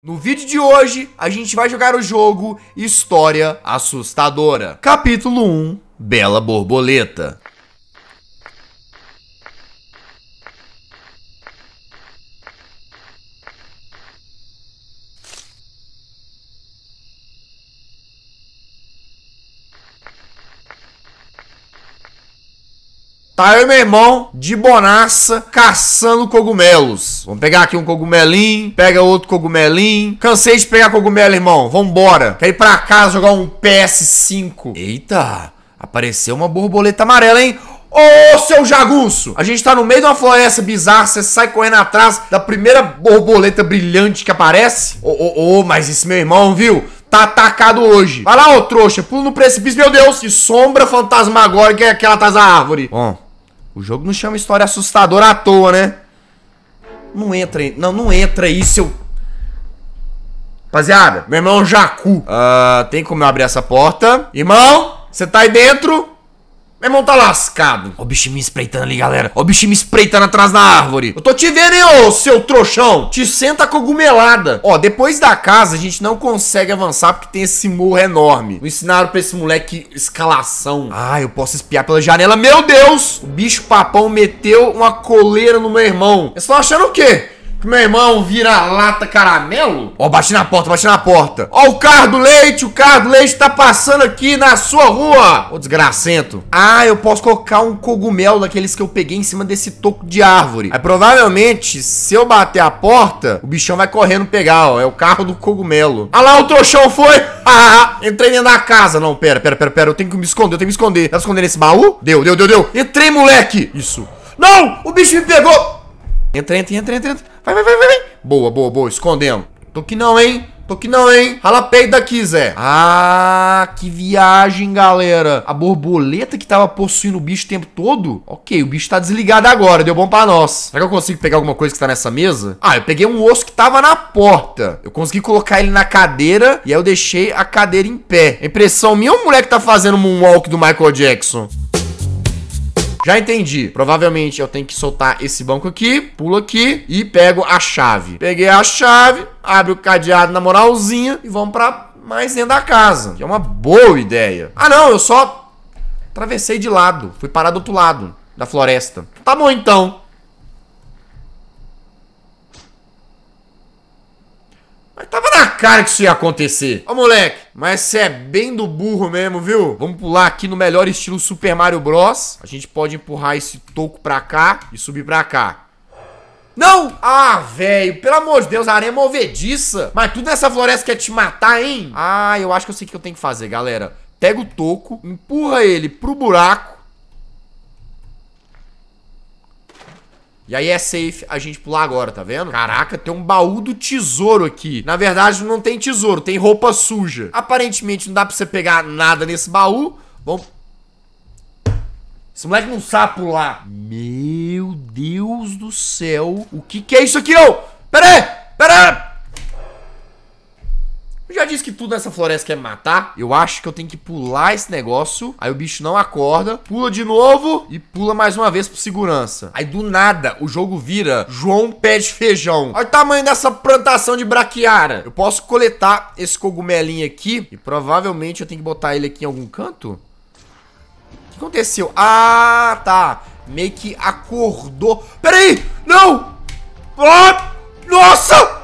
No vídeo de hoje, a gente vai jogar o jogo História Assustadora. Capítulo 1 Bela Borboleta Tá eu e meu irmão de bonaça caçando cogumelos. Vamos pegar aqui um cogumelinho, pega outro cogumelinho. Cansei de pegar cogumelo, irmão. Vambora. Quer ir pra casa jogar um PS5. Eita, apareceu uma borboleta amarela, hein? Ô, seu jagunço! A gente tá no meio de uma floresta bizarra, você sai correndo atrás da primeira borboleta brilhante que aparece? Ô, ô, ô, mas esse meu irmão, viu? Tá atacado hoje. Vai lá, ô trouxa, pula no precipício, meu Deus! Que sombra fantasmagórica é aquela atrás da árvore. Bom, o jogo não chama história assustadora à toa, né? Não entra aí. Não, não entra aí, seu. Rapaziada, meu irmão Jacu. Uh, tem como eu abrir essa porta? Irmão, você tá aí dentro? Meu irmão tá lascado. Ó o bicho me espreitando ali, galera. Ó o bicho me espreitando atrás da árvore. Eu tô te vendo, hein, ô seu trouxão. Te senta cogumelada. Ó, depois da casa a gente não consegue avançar porque tem esse morro enorme. Me ensinaram pra esse moleque escalação. Ah, eu posso espiar pela janela. Meu Deus! O bicho papão meteu uma coleira no meu irmão. Vocês estão achando o quê? que meu irmão vira lata caramelo? Ó, bati na porta, bati na porta. Ó, o carro do leite, o carro do leite tá passando aqui na sua rua. Ô, desgracento. Ah, eu posso colocar um cogumelo daqueles que eu peguei em cima desse toco de árvore. Aí provavelmente, se eu bater a porta, o bichão vai correndo pegar, ó. É o carro do cogumelo. Ah lá, o trouxão foi. Ah, ah, ah, entrei dentro da casa. Não, pera, pera, pera, pera. Eu tenho que me esconder, eu tenho que me esconder. Tá esconder nesse baú? Deu, deu, deu, deu. Entrei, moleque. Isso. Não! O bicho me pegou! Entra, entra, entra, entra, entra. Vai, vai, vai, vai. Boa, boa, boa. Escondemos. Tô que não, hein? Tô que não, hein? Rala peito daqui, Zé. Ah, que viagem, galera. A borboleta que tava possuindo o bicho o tempo todo? Ok, o bicho tá desligado agora. Deu bom pra nós. Será que eu consigo pegar alguma coisa que tá nessa mesa? Ah, eu peguei um osso que tava na porta. Eu consegui colocar ele na cadeira e aí eu deixei a cadeira em pé. É impressão minha ou o moleque tá fazendo um moonwalk do Michael Jackson? Já entendi. Provavelmente eu tenho que soltar esse banco aqui, pulo aqui e pego a chave. Peguei a chave, abre o cadeado na moralzinha e vamos pra mais dentro da casa. Que é uma boa ideia. Ah não, eu só atravessei de lado. Fui parar do outro lado da floresta. Tá bom então. Mas tava na cara que isso ia acontecer. Ô moleque, mas você é bem do burro mesmo, viu? Vamos pular aqui no melhor estilo Super Mario Bros. A gente pode empurrar esse toco pra cá e subir pra cá. Não! Ah, velho, pelo amor de Deus, a areia é movediça. Mas tudo nessa floresta quer te matar, hein? Ah, eu acho que eu sei o que eu tenho que fazer, galera. Pega o toco, empurra ele pro buraco E aí é safe a gente pular agora, tá vendo? Caraca, tem um baú do tesouro aqui. Na verdade, não tem tesouro, tem roupa suja. Aparentemente não dá pra você pegar nada nesse baú. Vamos... Esse moleque não sabe pular. Meu Deus do céu. O que que é isso aqui, ô? Pera aí! Pera aí! diz é que tudo nessa floresta quer matar, eu acho que eu tenho que pular esse negócio. Aí o bicho não acorda, pula de novo e pula mais uma vez por segurança. Aí do nada o jogo vira João pé de feijão. Olha o tamanho dessa plantação de braquiara. Eu posso coletar esse cogumelinho aqui e provavelmente eu tenho que botar ele aqui em algum canto. O que aconteceu? Ah, tá. Meio que acordou. Peraí! Não! Ah! Nossa!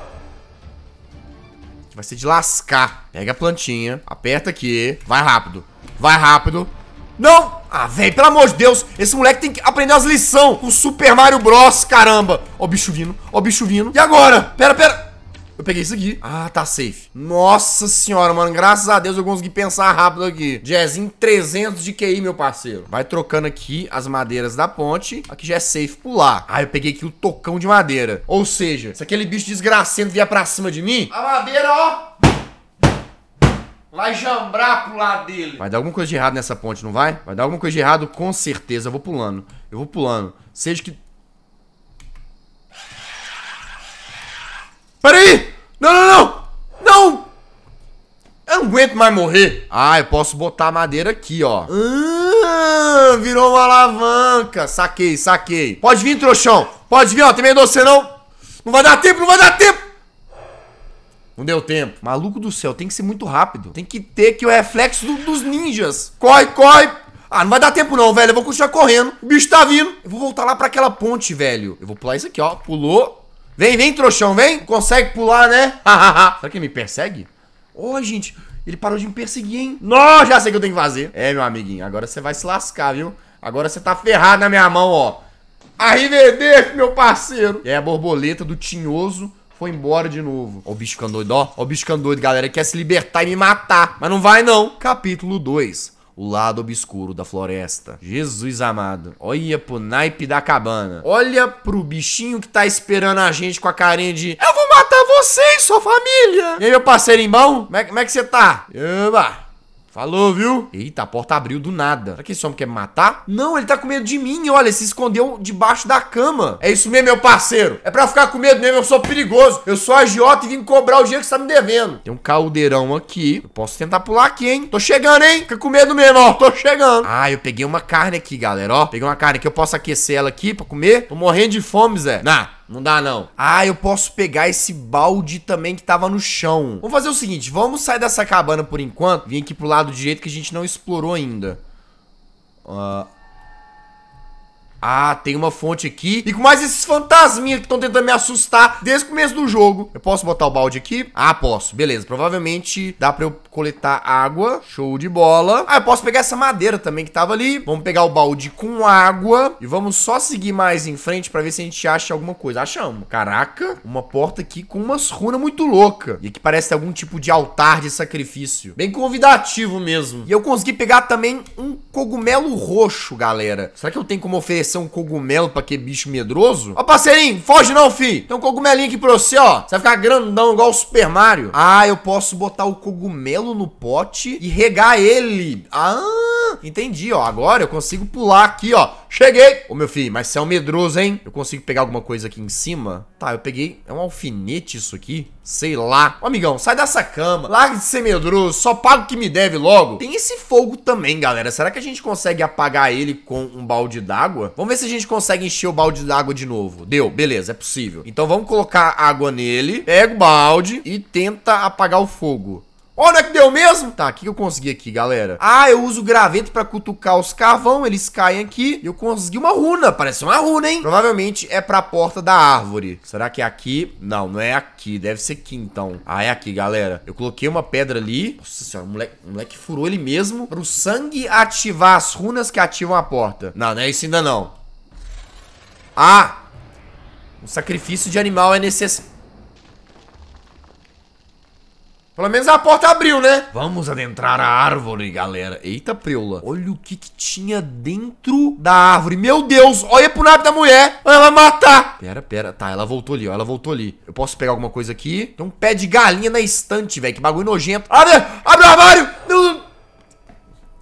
vai ser de lascar. Pega a plantinha, aperta aqui, vai rápido, vai rápido. Não! Ah, velho, pelo amor de Deus, esse moleque tem que aprender as lições com Super Mario Bros, caramba. Ó o bicho vindo, ó o bicho vindo. E agora? Pera, pera. Eu peguei isso aqui. Ah, tá safe. Nossa senhora, mano. Graças a Deus eu consegui pensar rápido aqui. Jezinho 300 de QI, meu parceiro. Vai trocando aqui as madeiras da ponte. Aqui já é safe pular. Ah, eu peguei aqui o tocão de madeira. Ou seja, se aquele bicho desgracento vier pra cima de mim, a madeira, ó... Vai jambrar pro lado dele. Vai dar alguma coisa de errado nessa ponte, não vai? Vai dar alguma coisa de errado, com certeza. Eu vou pulando. Eu vou pulando. Seja que Peraí! Não, não, não! Não! Eu não aguento mais morrer. Ah, eu posso botar a madeira aqui, ó. Ah, virou uma alavanca. Saquei, saquei. Pode vir, trouxão. Pode vir, ó. Tem medo de você, não? Não vai dar tempo, não vai dar tempo. Não deu tempo. Maluco do céu, tem que ser muito rápido. Tem que ter que o reflexo do, dos ninjas. Corre, corre. Ah, não vai dar tempo não, velho. Eu vou continuar correndo. O bicho tá vindo. Eu vou voltar lá pra aquela ponte, velho. Eu vou pular isso aqui, ó. Pulou. Vem, vem, trouxão, vem. Consegue pular, né? Será que ele me persegue? Ô, oh, gente, ele parou de me perseguir, hein? Nossa, já sei o que eu tenho que fazer. É, meu amiguinho, agora você vai se lascar, viu? Agora você tá ferrado na minha mão, ó. Arrivederci, meu parceiro. É, a borboleta do tinhoso foi embora de novo. Ó o bicho ficando doido, ó. Ó o bicho ficando doido, galera. Ele quer se libertar e me matar. Mas não vai, não. Capítulo 2 o lado obscuro da floresta. Jesus amado, olha pro naipe da cabana. Olha pro bichinho que tá esperando a gente com a carinha de Eu vou matar vocês, sua família! E aí, meu parceiro irmão, como é, como é que você tá? Eba! Falou, viu? Eita, a porta abriu do nada. Será que esse homem quer me matar? Não, ele tá com medo de mim. Olha, ele se escondeu debaixo da cama. É isso mesmo, meu parceiro. É pra ficar com medo mesmo. Eu sou perigoso. Eu sou agiota e vim cobrar o dinheiro que você tá me devendo. Tem um caldeirão aqui. Eu posso tentar pular aqui, hein? Tô chegando, hein? Fica com medo mesmo, ó. Tô chegando. Ah, eu peguei uma carne aqui, galera, ó. Peguei uma carne que eu posso aquecer ela aqui pra comer. Tô morrendo de fome, Zé. Na. Não dá, não. Ah, eu posso pegar esse balde também que tava no chão. Vamos fazer o seguinte, vamos sair dessa cabana por enquanto. Vim aqui pro lado direito que a gente não explorou ainda. Ah... Uh... Ah, tem uma fonte aqui. E com mais esses fantasminhas que estão tentando me assustar desde o começo do jogo. Eu posso botar o balde aqui? Ah, posso. Beleza, provavelmente dá pra eu coletar água. Show de bola. Ah, eu posso pegar essa madeira também que tava ali. Vamos pegar o balde com água. E vamos só seguir mais em frente pra ver se a gente acha alguma coisa. Achamos. Caraca, uma porta aqui com umas runas muito louca. E aqui parece algum tipo de altar de sacrifício. Bem convidativo mesmo. E eu consegui pegar também um cogumelo roxo, galera. Será que eu tenho como oferecer um cogumelo pra que bicho medroso? Ó, parceirinho, foge não, fi. Tem um cogumelinho aqui pra você, ó. Você vai ficar grandão igual o Super Mario. Ah, eu posso botar o cogumelo no pote e regar ele. Ah entendi, ó. Agora eu consigo pular aqui, ó. Cheguei! Ô, meu filho, mas você é um medroso, hein? Eu consigo pegar alguma coisa aqui em cima? Tá, eu peguei... É um alfinete isso aqui? Sei lá. Ô, amigão, sai dessa cama. Larga de ser medroso. Só paga o que me deve logo. Tem esse fogo também, galera. Será que a gente consegue apagar ele com um balde d'água? Vamos ver se a gente consegue encher o balde d'água de novo. Deu, beleza, é possível. Então vamos colocar água nele. Pega o balde e tenta apagar o fogo. Olha que deu mesmo. Tá, o que eu consegui aqui, galera? Ah, eu uso graveto pra cutucar os carvão, eles caem aqui. eu consegui uma runa, parece uma runa, hein? Provavelmente é pra porta da árvore. Será que é aqui? Não, não é aqui, deve ser aqui então. Ah, é aqui, galera. Eu coloquei uma pedra ali. Nossa senhora, o moleque, o moleque furou ele mesmo. Pro sangue ativar as runas que ativam a porta. Não, não é isso ainda não. Ah! O sacrifício de animal é necessário. Pelo menos a porta abriu, né? Vamos adentrar a árvore, galera. Eita, preula. Olha o que, que tinha dentro da árvore. Meu Deus, olha pro nada da mulher. Ela vai matar. Pera, pera. Tá, ela voltou ali, ó. Ela voltou ali. Eu posso pegar alguma coisa aqui? Tem um pé de galinha na estante, velho. Que bagulho nojento. Abre, abre o armário.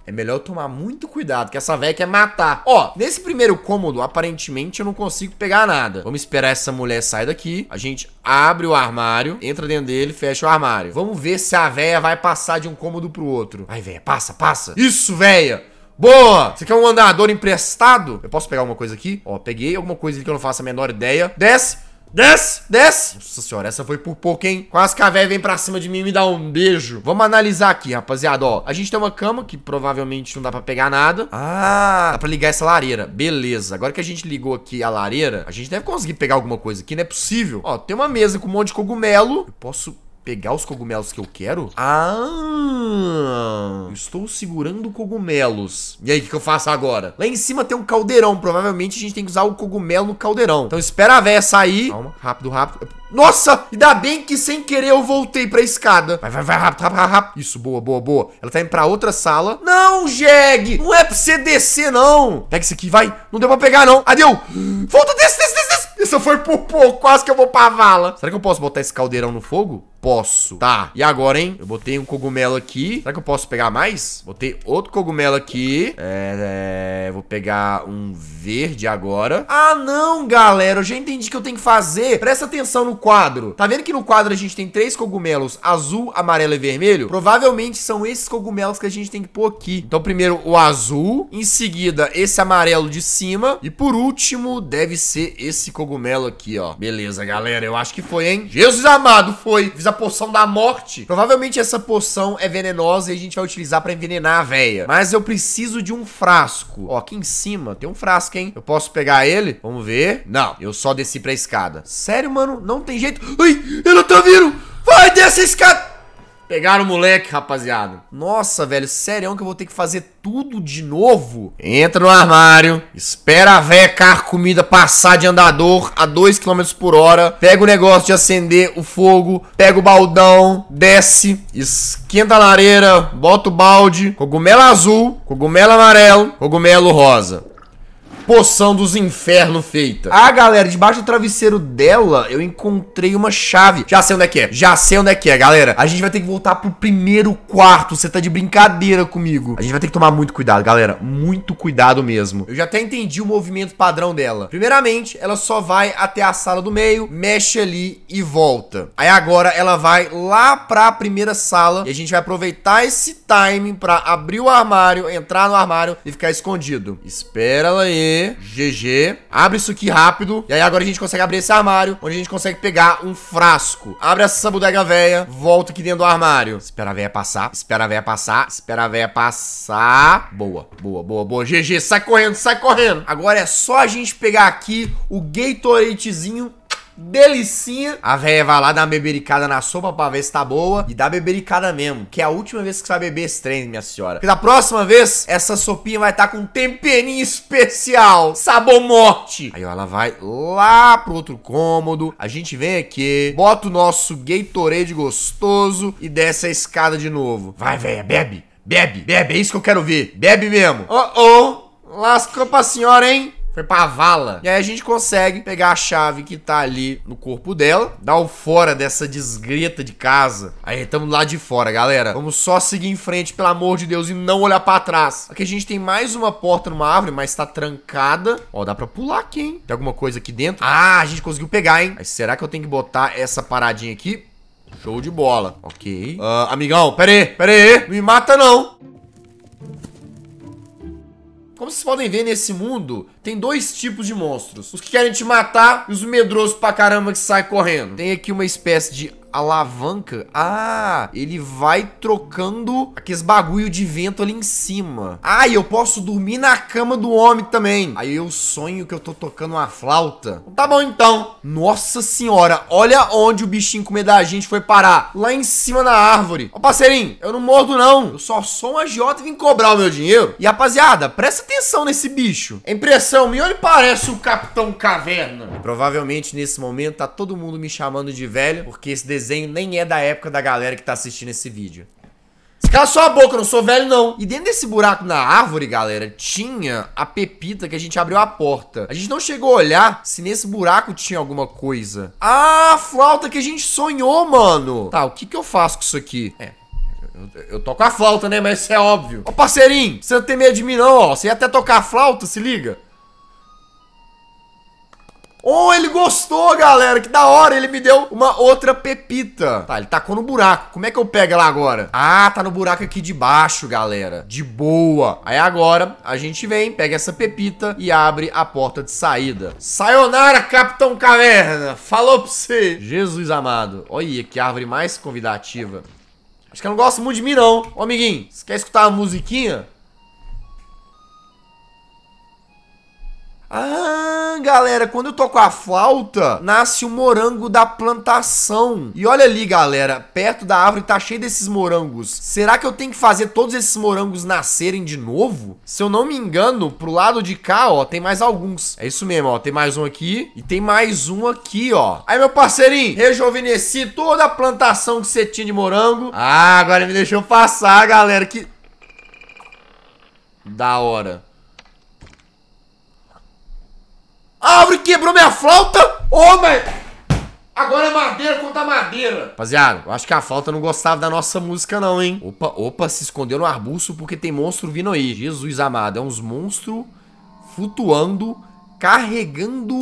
É melhor eu tomar muito cuidado, que essa velha quer matar. Ó, nesse primeiro cômodo, aparentemente, eu não consigo pegar nada. Vamos esperar essa mulher sair daqui. A gente abre o armário, entra dentro dele, fecha o armário. Vamos ver se a velha vai passar de um cômodo pro outro. Vai, velha, passa, passa. Isso, velha! Boa! Você quer um andador emprestado? Eu posso pegar alguma coisa aqui? Ó, peguei alguma coisa que eu não faço a menor ideia. Desce! Desce, desce. Nossa senhora, essa foi por pouco, hein? Quase que a véia vem pra cima de mim e me dá um beijo. Vamos analisar aqui, rapaziada, ó. A gente tem uma cama, que provavelmente não dá pra pegar nada. Ah, dá pra ligar essa lareira. Beleza. Agora que a gente ligou aqui a lareira, a gente deve conseguir pegar alguma coisa aqui, não é possível. Ó, tem uma mesa com um monte de cogumelo. Eu posso pegar os cogumelos que eu quero? Ah! Eu estou segurando cogumelos. E aí, o que, que eu faço agora? Lá em cima tem um caldeirão. Provavelmente a gente tem que usar o cogumelo no caldeirão. Então espera a véia sair. Calma, rápido, rápido. Nossa, ainda bem que sem querer eu voltei pra escada. Vai, vai, vai, rápido, rápido, rápido. Isso, boa, boa, boa. Ela tá indo pra outra sala. Não, Jeg! Não é pra você descer, não. Pega isso aqui, vai. Não deu pra pegar, não. Adeu. Volta, desce, desce, desce, desce. Isso foi por pouco, quase que eu vou pra vala. Será que eu posso botar esse caldeirão no fogo? Posso. Tá. E agora, hein? Eu botei um cogumelo aqui. Será que eu posso pegar mais? Botei outro cogumelo aqui. É, é, Vou pegar um verde agora. Ah, não, galera. Eu já entendi o que eu tenho que fazer. Presta atenção no quadro. Tá vendo que no quadro a gente tem três cogumelos azul, amarelo e vermelho? Provavelmente são esses cogumelos que a gente tem que pôr aqui. Então, primeiro o azul. Em seguida, esse amarelo de cima. E por último, deve ser esse cogumelo cogumelo aqui, ó. Beleza, galera. Eu acho que foi, hein? Jesus amado, foi. Fiz a poção da morte. Provavelmente essa poção é venenosa e a gente vai utilizar pra envenenar a véia. Mas eu preciso de um frasco. Ó, aqui em cima tem um frasco, hein? Eu posso pegar ele? Vamos ver. Não, eu só desci pra escada. Sério, mano? Não tem jeito. Ai, ela tá vindo. Vai, desce a escada. Pegaram o moleque, rapaziada. Nossa, velho, sério que eu vou ter que fazer tudo de novo? Entra no armário, espera a véia car comida passar de andador a 2 km por hora, pega o negócio de acender o fogo, pega o baldão, desce, esquenta a lareira, bota o balde, cogumelo azul, cogumelo amarelo, cogumelo rosa poção dos infernos feita. Ah, galera, debaixo do travesseiro dela, eu encontrei uma chave. Já sei onde é que é. Já sei onde é que é, galera. A gente vai ter que voltar pro primeiro quarto. Você tá de brincadeira comigo. A gente vai ter que tomar muito cuidado, galera. Muito cuidado mesmo. Eu já até entendi o movimento padrão dela. Primeiramente, ela só vai até a sala do meio, mexe ali e volta. Aí agora ela vai lá pra primeira sala e a gente vai aproveitar esse timing pra abrir o armário, entrar no armário e ficar escondido. Espera ela aí. GG. Abre isso aqui rápido. E aí agora a gente consegue abrir esse armário, onde a gente consegue pegar um frasco. Abre essa bodega velha, volta aqui dentro do armário. Espera a velha passar, espera a velha passar, espera a velha passar. Boa, boa, boa, boa. GG, sai correndo, sai correndo. Agora é só a gente pegar aqui o Gatoradezinho delicinha. A véia vai lá dar uma bebericada na sopa pra ver se tá boa. E dá bebericada mesmo, que é a última vez que você vai beber esse trem, minha senhora. Porque da próxima vez, essa sopinha vai estar tá com um temperinho especial, sabor morte. Aí ó, ela vai lá pro outro cômodo, a gente vem aqui, bota o nosso Gatorade gostoso e desce a escada de novo. Vai, véia, bebe, bebe, bebe, é isso que eu quero ver. Bebe mesmo. Oh, oh, lascou pra senhora, hein? Foi pra vala. E aí a gente consegue pegar a chave que tá ali no corpo dela, dar o fora dessa desgreta de casa. Aí estamos lá de fora, galera. Vamos só seguir em frente, pelo amor de Deus, e não olhar para trás. Aqui a gente tem mais uma porta numa árvore, mas tá trancada. Ó, dá pra pular aqui, hein? Tem alguma coisa aqui dentro? Ah, a gente conseguiu pegar, hein? Mas será que eu tenho que botar essa paradinha aqui? Show de bola. Ok. Uh, amigão, pera aí, pera aí. Não me mata, não. Como vocês podem ver, nesse mundo tem dois tipos de monstros. Os que querem te matar e os medrosos pra caramba que saem correndo. Tem aqui uma espécie de alavanca. Ah, ele vai trocando aqueles bagulho de vento ali em cima. Ah, e eu posso dormir na cama do homem também. Aí eu sonho que eu tô tocando uma flauta. Tá bom então. Nossa senhora, olha onde o bichinho com medo da gente foi parar. Lá em cima na árvore. Ó, parceirinho, eu não mordo não. Eu só sou um agiota e vim cobrar o meu dinheiro. E rapaziada, presta atenção nesse bicho. É impressão minha, ele parece o Capitão Caverna. Provavelmente nesse momento tá todo mundo me chamando de velho, porque esse desenho desenho nem é da época da galera que tá assistindo esse vídeo. Cala sua boca, eu não sou velho, não. E dentro desse buraco na árvore, galera, tinha a pepita que a gente abriu a porta. A gente não chegou a olhar se nesse buraco tinha alguma coisa. Ah, a flauta que a gente sonhou, mano. Tá, o que que eu faço com isso aqui? É, eu, eu toco a flauta, né? Mas isso é óbvio. Ô, parceirinho, você não tem medo de mim, não, ó. Você ia até tocar a flauta, se liga. Oh, ele gostou, galera. Que da hora. Ele me deu uma outra pepita. Tá, ele tacou no buraco. Como é que eu pego ela agora? Ah, tá no buraco aqui de baixo, galera. De boa. Aí agora a gente vem, pega essa pepita e abre a porta de saída. Sayonara, Capitão Caverna. Falou pra você. Jesus amado. Olha que árvore mais convidativa. Acho que eu não gosto muito de mim, não. Ô, amiguinho, você quer escutar uma musiquinha? Ah, galera, quando eu toco a flauta, nasce o morango da plantação. E olha ali, galera, perto da árvore tá cheio desses morangos. Será que eu tenho que fazer todos esses morangos nascerem de novo? Se eu não me engano, pro lado de cá, ó, tem mais alguns. É isso mesmo, ó, tem mais um aqui e tem mais um aqui, ó. Aí, meu parceirinho, rejuvenesci toda a plantação que você tinha de morango. Ah, agora me deixou passar, galera, que... Da hora. Abre árvore quebrou minha flauta! Ô, oh, mas... Agora é madeira contra madeira. Rapaziada, eu acho que a flauta não gostava da nossa música não, hein? Opa, opa, se escondeu no arbusto porque tem monstro vindo aí. Jesus amado, é uns monstros flutuando, carregando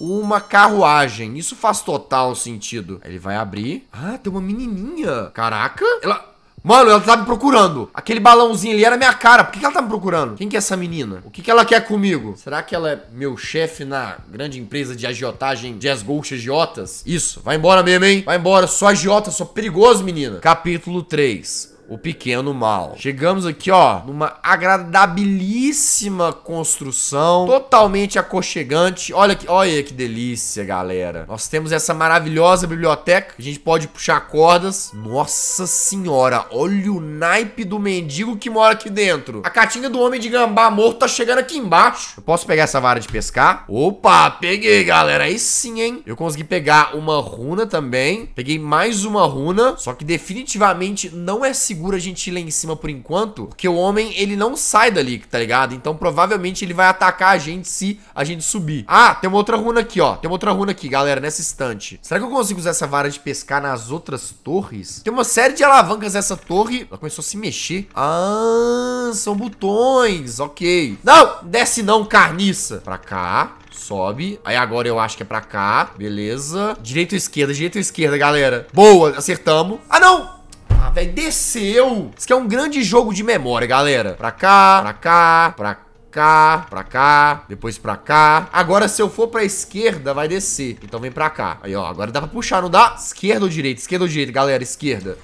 uma carruagem. Isso faz total sentido. Ele vai abrir. Ah, tem uma menininha. Caraca. Ela... Mano, ela tá me procurando. Aquele balãozinho ali era minha cara. Por que, que ela tá me procurando? Quem que é essa menina? O que, que ela quer comigo? Será que ela é meu chefe na grande empresa de agiotagem de as gouxas agiotas? Isso, vai embora mesmo, hein? Vai embora, só agiota, só perigoso, menina. Capítulo 3 o pequeno mal. Chegamos aqui, ó, numa agradabilíssima construção, totalmente aconchegante. Olha que, olha que delícia, galera. Nós temos essa maravilhosa biblioteca, a gente pode puxar cordas. Nossa senhora, olha o naipe do mendigo que mora aqui dentro. A catinha do homem de gambá morto tá chegando aqui embaixo. Eu posso pegar essa vara de pescar? Opa, peguei, galera. Aí sim, hein? Eu consegui pegar uma runa também. Peguei mais uma runa, só que definitivamente não é seguro segura a gente lá em cima por enquanto, porque o homem, ele não sai dali, tá ligado? Então, provavelmente, ele vai atacar a gente se a gente subir. Ah, tem uma outra runa aqui, ó. Tem uma outra runa aqui, galera, nessa estante. Será que eu consigo usar essa vara de pescar nas outras torres? Tem uma série de alavancas nessa torre. Ela começou a se mexer. Ah, são botões, ok. Não, desce não, carniça. Pra cá. Sobe. Aí agora eu acho que é pra cá. Beleza. Direita ou esquerda? Direita ou esquerda, galera? Boa, acertamos. Ah, não! Ah, velho, desceu. Isso aqui é um grande jogo de memória, galera. Pra cá, pra cá, pra cá cá, pra cá, depois pra cá. Agora, se eu for pra esquerda, vai descer. Então vem pra cá. Aí, ó, agora dá pra puxar, não dá? Esquerda ou direita? Esquerda ou direita, galera? Esquerda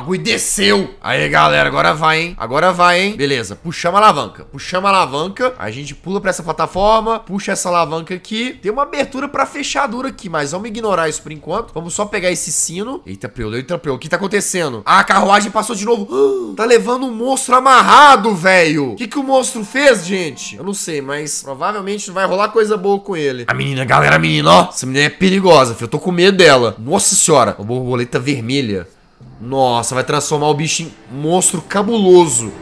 bagulho desceu. Aí, galera, agora vai, hein? Agora vai, hein? Beleza, puxamos a alavanca. Puxamos a alavanca. A gente pula pra essa plataforma, puxa essa alavanca aqui. Tem uma abertura pra fechadura aqui, mas vamos ignorar isso por enquanto. Vamos só pegar esse sino. Eita, priolo, eita, priolo. O que tá acontecendo? Ah, a carruagem passou de novo. tá levando um monstro amarrado, velho. O que, que o monstro fez, gente? Eu não sei, mas provavelmente vai rolar coisa boa com ele. A menina, galera, a menina, ó. Essa menina é perigosa, filho. Eu tô com medo dela. Nossa senhora. Uma borboleta vermelha. Nossa, vai transformar o bicho em monstro cabuloso.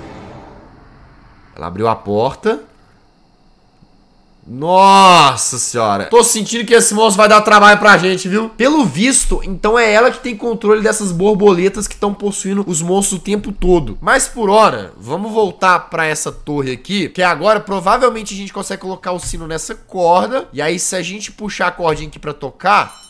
Ela abriu a porta. Nossa senhora. Tô sentindo que esse monstro vai dar trabalho pra gente, viu? Pelo visto, então é ela que tem controle dessas borboletas que estão possuindo os monstros o tempo todo. Mas por hora, vamos voltar pra essa torre aqui, que agora provavelmente a gente consegue colocar o sino nessa corda. E aí se a gente puxar a cordinha aqui pra tocar,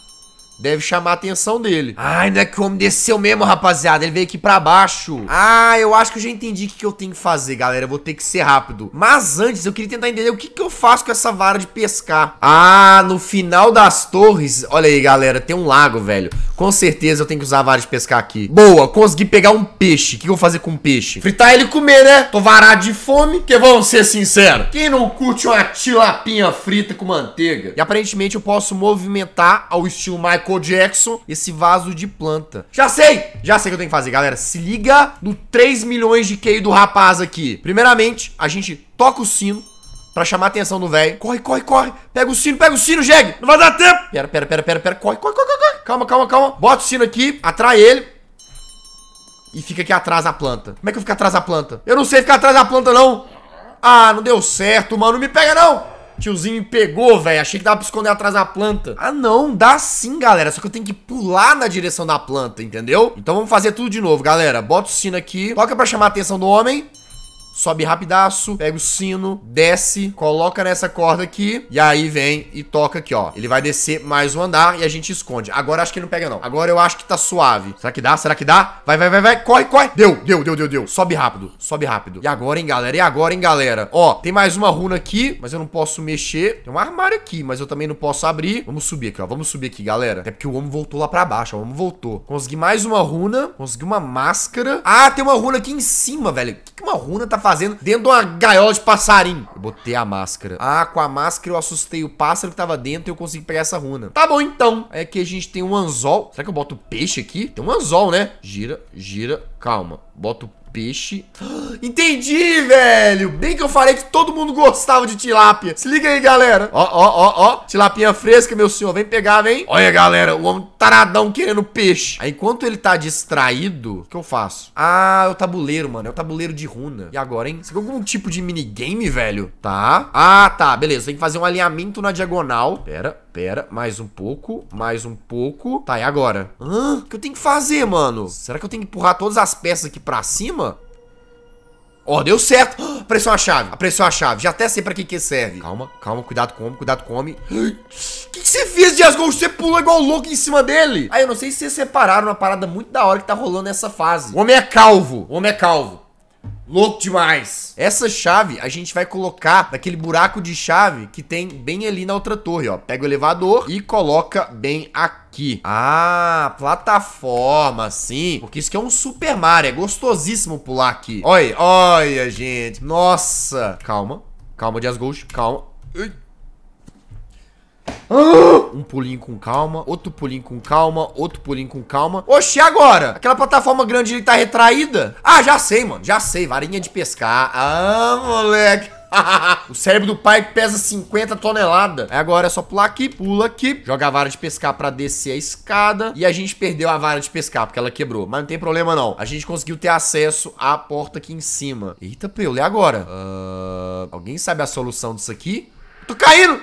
deve chamar a atenção dele. Ai, não é que o homem desceu mesmo, rapaziada. Ele veio aqui pra baixo. Ah, eu acho que eu já entendi o que, eu tenho que fazer, galera. Eu vou ter que ser rápido. Mas antes, eu queria tentar entender o que, que eu faço com essa vara de pescar. Ah, no final das torres... Olha aí, galera, tem um lago, velho. Com certeza eu tenho que usar a vara de pescar aqui. Boa, consegui pegar um peixe. O que, que eu vou fazer com um peixe? Fritar ele e comer, né? Tô varado de fome, que vamos ser sinceros. Quem não curte uma tilapinha frita com manteiga? E aparentemente eu posso movimentar ao estilo Michael Michael Jackson esse vaso de planta. Já sei! Já sei o que eu tenho que fazer, galera. Se liga no 3 milhões de QI do rapaz aqui. Primeiramente, a gente toca o sino pra chamar a atenção do velho. Corre, corre, corre. Pega o sino, pega o sino, Jeg. Não vai dar tempo. Pera, pera, pera, pera, pera. Corre, corre, corre, corre. Calma, calma, calma. Bota o sino aqui, atrai ele. E fica aqui atrás da planta. Como é que eu fico atrás da planta? Eu não sei ficar atrás da planta, não. Ah, não deu certo, mano. Não me pega, não. Tiozinho me pegou, velho. Achei que dava pra esconder atrás da planta. Ah, não. Dá sim, galera. Só que eu tenho que pular na direção da planta, entendeu? Então vamos fazer tudo de novo, galera. Bota o sino aqui. Toca pra chamar a atenção do homem sobe rapidaço, pega o sino, desce, coloca nessa corda aqui, e aí vem e toca aqui, ó. Ele vai descer mais um andar e a gente esconde. Agora acho que ele não pega, não. Agora eu acho que tá suave. Será que dá? Será que dá? Vai, vai, vai, vai. Corre, corre. Deu, deu, deu, deu, deu. Sobe rápido, sobe rápido. E agora, hein, galera? E agora, hein, galera? Ó, tem mais uma runa aqui, mas eu não posso mexer. Tem um armário aqui, mas eu também não posso abrir. Vamos subir aqui, ó. Vamos subir aqui, galera. Até porque o homem voltou lá pra baixo, ó. O homem voltou. Consegui mais uma runa. Consegui uma máscara. Ah, tem uma runa aqui em cima, velho. O que, que uma runa tá fazendo dentro de uma gaiola de passarinho. Eu botei a máscara. Ah, com a máscara eu assustei o pássaro que tava dentro e eu consegui pegar essa runa. Tá bom, então. É que a gente tem um anzol. Será que eu boto peixe aqui? Tem um anzol, né? Gira, gira. Calma. Boto peixe. Entendi, velho! Bem que eu falei que todo mundo gostava de tilápia. Se liga aí, galera. Ó, ó, ó, ó. Tilapinha fresca, meu senhor. Vem pegar, vem. Olha, galera, o homem taradão querendo peixe. Aí, enquanto ele tá distraído, o que eu faço? Ah, é o tabuleiro, mano. É o tabuleiro de runa. E agora, hein? Você tem algum tipo de minigame, velho? Tá. Ah, tá. Beleza. Tem que fazer um alinhamento na diagonal. Pera. Pera, mais um pouco, mais um pouco. Tá, e agora? Hã? O que eu tenho que fazer, mano? Será que eu tenho que empurrar todas as peças aqui pra cima? Ó, oh, deu certo. Ah, apressou a chave, apressou a chave. Já até sei pra que que serve. Calma, calma, cuidado com o homem, cuidado com o homem. O que, que você fez, Diasgol? Você pulou igual louco em cima dele. Aí, ah, eu não sei se vocês separaram uma parada muito da hora que tá rolando nessa fase. O homem é calvo, o homem é calvo. Louco demais! Essa chave a gente vai colocar naquele buraco de chave que tem bem ali na outra torre, ó. Pega o elevador e coloca bem aqui. Ah, plataforma, sim. Porque isso aqui é um Super Mario, é gostosíssimo pular aqui. Olha, olha, gente. Nossa! Calma, calma, Dias Ghost, calma. Ui. Um pulinho com calma, outro pulinho com calma, outro pulinho com calma. Oxi, agora? Aquela plataforma grande ele tá retraída? Ah, já sei, mano, já sei. Varinha de pescar. Ah, moleque. o cérebro do pai pesa 50 toneladas. É agora é só pular aqui, pula aqui, joga a vara de pescar pra descer a escada. E a gente perdeu a vara de pescar, porque ela quebrou. Mas não tem problema, não. A gente conseguiu ter acesso à porta aqui em cima. Eita, Peule, e agora? Uh, alguém sabe a solução disso aqui? Tô caindo!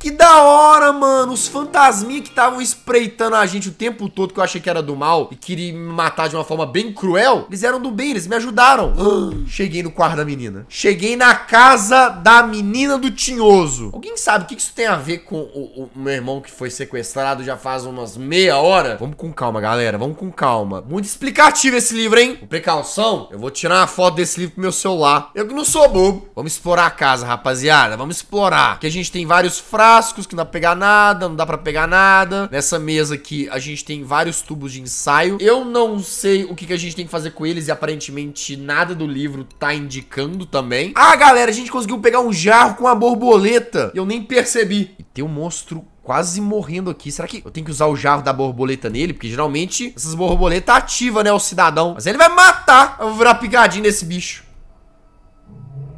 Que da hora, mano! Os fantasminhas que estavam espreitando a gente o tempo todo, que eu achei que era do mal e queria me matar de uma forma bem cruel, eles eram do bem, eles me ajudaram. Cheguei no quarto da menina. Cheguei na casa da menina do Tinhoso. Alguém sabe o que isso tem a ver com o, o meu irmão que foi sequestrado já faz umas meia hora? Vamos com calma, galera. Vamos com calma. Muito explicativo esse livro, hein? Com precaução, eu vou tirar uma foto desse livro pro meu celular. Eu que não sou bobo. Vamos explorar a casa, rapaziada. Vamos explorar. Que a gente tem vários frascos que não dá pra pegar nada, não dá pra pegar nada. Nessa mesa aqui, a gente tem vários tubos de ensaio. Eu não sei o que, que a gente tem que fazer com eles e aparentemente nada do livro tá indicando também. Ah, galera, a gente conseguiu pegar um jarro com uma borboleta. Eu nem percebi. E tem um monstro quase morrendo aqui. Será que eu tenho que usar o jarro da borboleta nele? Porque geralmente essas borboletas ativam, né, o cidadão. Mas ele vai matar. Eu vou virar picadinho nesse bicho.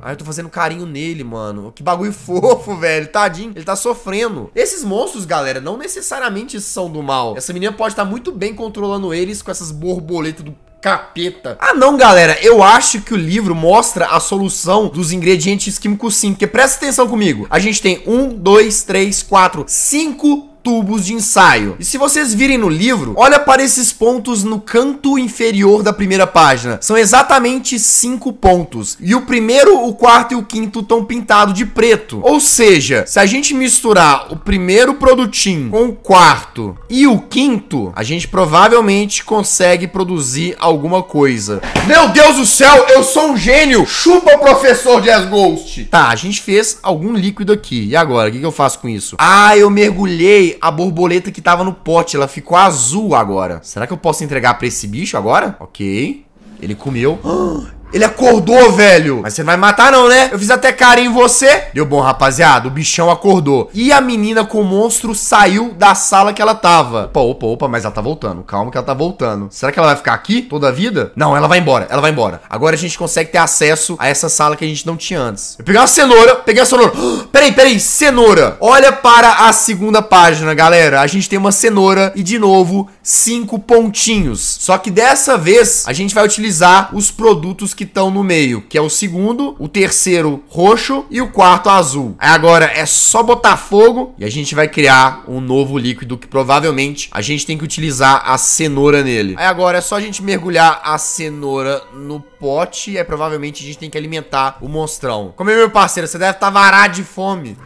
Aí eu tô fazendo carinho nele, mano. Que bagulho fofo, velho. Tadinho, ele tá sofrendo. Esses monstros, galera, não necessariamente são do mal. Essa menina pode estar tá muito bem controlando eles com essas borboletas do capeta. Ah não, galera, eu acho que o livro mostra a solução dos ingredientes químicos sim, porque presta atenção comigo. A gente tem um, dois, três, quatro, cinco tubos de ensaio. E se vocês virem no livro, olha para esses pontos no canto inferior da primeira página. São exatamente cinco pontos. E o primeiro, o quarto e o quinto estão pintados de preto. Ou seja, se a gente misturar o primeiro produtinho com o quarto e o quinto, a gente provavelmente consegue produzir alguma coisa. Meu Deus do céu, eu sou um gênio! Chupa, professor Jazz Ghost! Tá, a gente fez algum líquido aqui. E agora, o que, que eu faço com isso? Ah, eu mergulhei a borboleta que tava no pote, ela ficou azul agora. Será que eu posso entregar pra esse bicho agora? Ok. Ele comeu. Ah, ele acordou, velho. Mas você não vai matar não, né? Eu fiz até cara em você. Deu bom, rapaziada. O bichão acordou. E a menina com o monstro saiu da sala que ela tava. Opa, opa, opa. Mas ela tá voltando. Calma que ela tá voltando. Será que ela vai ficar aqui toda a vida? Não, ela vai embora. Ela vai embora. Agora a gente consegue ter acesso a essa sala que a gente não tinha antes. Eu peguei uma cenoura. Peguei a cenoura. peraí, peraí. Cenoura. Olha para a segunda página, galera. A gente tem uma cenoura. E de novo, cinco pontinhos. Só que dessa vez a gente vai utilizar os produtos que estão no meio, que é o segundo, o terceiro roxo e o quarto azul. Agora é só botar fogo e a gente vai criar um novo líquido que provavelmente a gente tem que utilizar a cenoura nele. Aí agora é só a gente mergulhar a cenoura no pote e aí provavelmente a gente tem que alimentar o monstrão. Como é meu parceiro, você deve estar tá varado de fome.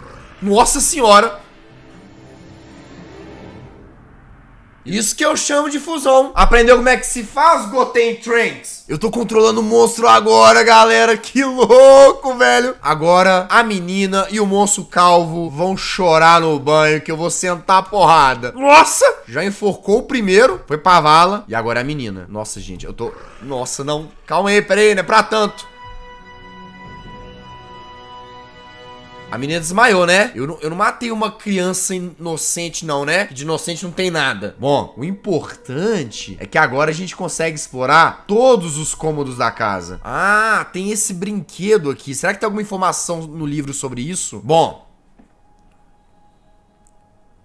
Nossa senhora, Isso que eu chamo de fusão. Aprendeu como é que se faz Goten Trunks? Eu tô controlando o monstro agora, galera. Que louco, velho. Agora a menina e o monstro calvo vão chorar no banho que eu vou sentar a porrada. Nossa! Já enforcou o primeiro, foi pra vala. E agora é a menina. Nossa, gente, eu tô... Nossa, não. Calma aí, peraí, não é pra tanto. A menina desmaiou, né? Eu não, eu não matei uma criança inocente, não, né? Que de inocente não tem nada. Bom, o importante é que agora a gente consegue explorar todos os cômodos da casa. Ah, tem esse brinquedo aqui. Será que tem alguma informação no livro sobre isso? Bom,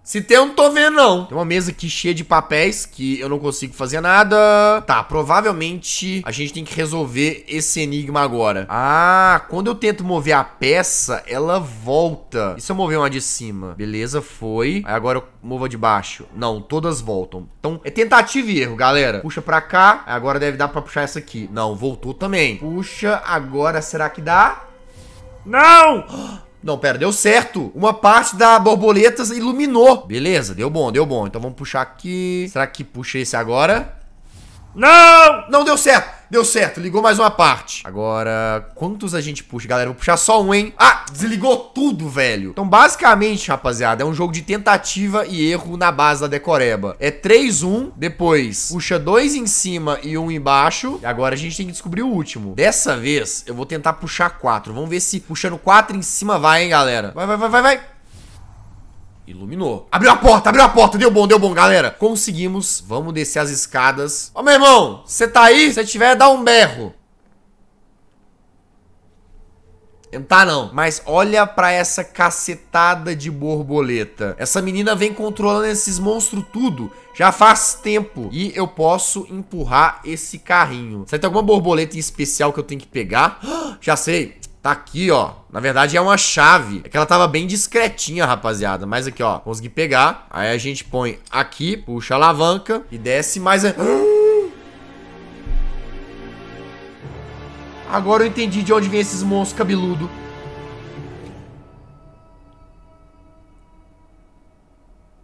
se tem, eu não tô vendo, não. Tem uma mesa aqui cheia de papéis que eu não consigo fazer nada. Tá, provavelmente a gente tem que resolver esse enigma agora. Ah, quando eu tento mover a peça, ela volta. E se eu mover uma de cima? Beleza, foi. Aí agora eu movo a de baixo. Não, todas voltam. Então, é tentativa e erro, galera. Puxa pra cá. Agora deve dar pra puxar essa aqui. Não, voltou também. Puxa, agora será que dá? Não! Não, pera, deu certo. Uma parte da borboleta iluminou. Beleza, deu bom, deu bom. Então vamos puxar aqui. Será que puxa esse agora? Não! Não deu certo. Deu certo, ligou mais uma parte. Agora, quantos a gente puxa? Galera, vou puxar só um, hein? Ah, desligou tudo, velho. Então, basicamente, rapaziada, é um jogo de tentativa e erro na base da decoreba. É 3-1, depois puxa dois em cima e um embaixo. E agora a gente tem que descobrir o último. Dessa vez, eu vou tentar puxar quatro. Vamos ver se puxando quatro em cima vai, hein, galera. Vai, vai, vai, vai, vai. Iluminou. Abriu a porta, abriu a porta, deu bom, deu bom, galera. Conseguimos. Vamos descer as escadas. Ô, meu irmão, você tá aí? Se tiver, dá um berro. Não tá não. Mas olha para essa cacetada de borboleta. Essa menina vem controlando esses monstros tudo já faz tempo. E eu posso empurrar esse carrinho. Será que tem alguma borboleta em especial que eu tenho que pegar? Já sei. Tá aqui, ó. Na verdade, é uma chave. É que ela tava bem discretinha, rapaziada. Mas aqui, ó. Consegui pegar. Aí a gente põe aqui, puxa a alavanca e desce mais... Agora eu entendi de onde vem esses monstros cabeludos.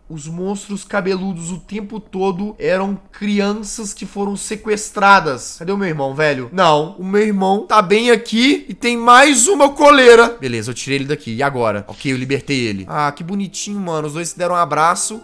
Os monstros cabeludos o tempo todo eram crianças que foram sequestradas. Cadê o meu irmão, velho? Não, o meu irmão tá bem aqui e tem mais uma coleira. Beleza, eu tirei ele daqui. E agora? Ok, eu libertei ele. Ah, que bonitinho, mano. Os dois se deram um abraço.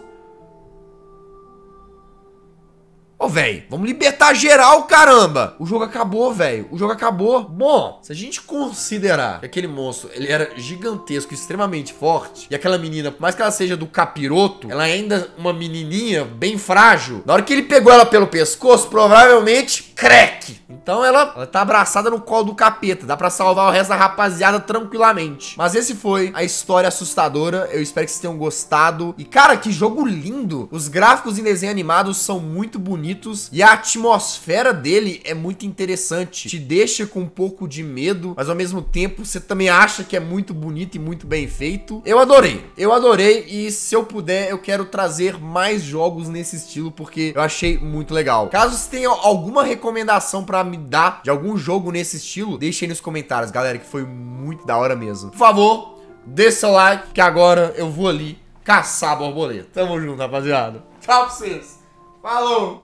Ô, velho, vamos libertar geral, caramba. O jogo acabou, velho. O jogo acabou. Bom, se a gente considerar que aquele monstro, ele era gigantesco, extremamente forte, e aquela menina, por mais que ela seja do capiroto, ela é ainda uma menininha bem frágil. Na hora que ele pegou ela pelo pescoço, provavelmente, crack. Então ela, ela tá abraçada no colo do capeta. Dá pra salvar o resto da rapaziada tranquilamente. Mas esse foi a história assustadora. Eu espero que vocês tenham gostado. E, cara, que jogo lindo. Os gráficos em desenho animado são muito bonitos e a atmosfera dele é muito interessante. Te deixa com um pouco de medo, mas ao mesmo tempo você também acha que é muito bonito e muito bem feito. Eu adorei, eu adorei e se eu puder eu quero trazer mais jogos nesse estilo porque eu achei muito legal. Caso você tenha alguma recomendação para me dar de algum jogo nesse estilo, deixe aí nos comentários, galera, que foi muito da hora mesmo. Por favor, deixe seu like que agora eu vou ali caçar borboleta. Tamo junto, rapaziada. Tchau pra vocês. Falou!